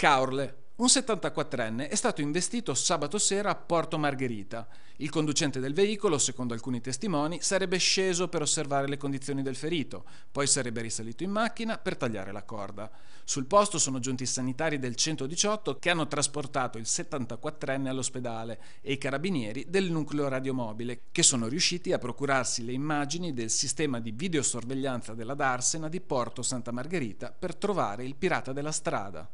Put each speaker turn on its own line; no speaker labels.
Caorle, un 74enne, è stato investito sabato sera a Porto Margherita. Il conducente del veicolo, secondo alcuni testimoni, sarebbe sceso per osservare le condizioni del ferito, poi sarebbe risalito in macchina per tagliare la corda. Sul posto sono giunti i sanitari del 118 che hanno trasportato il 74enne all'ospedale e i carabinieri del nucleo radiomobile, che sono riusciti a procurarsi le immagini del sistema di videosorveglianza della Darsena di Porto Santa Margherita per trovare il pirata della strada.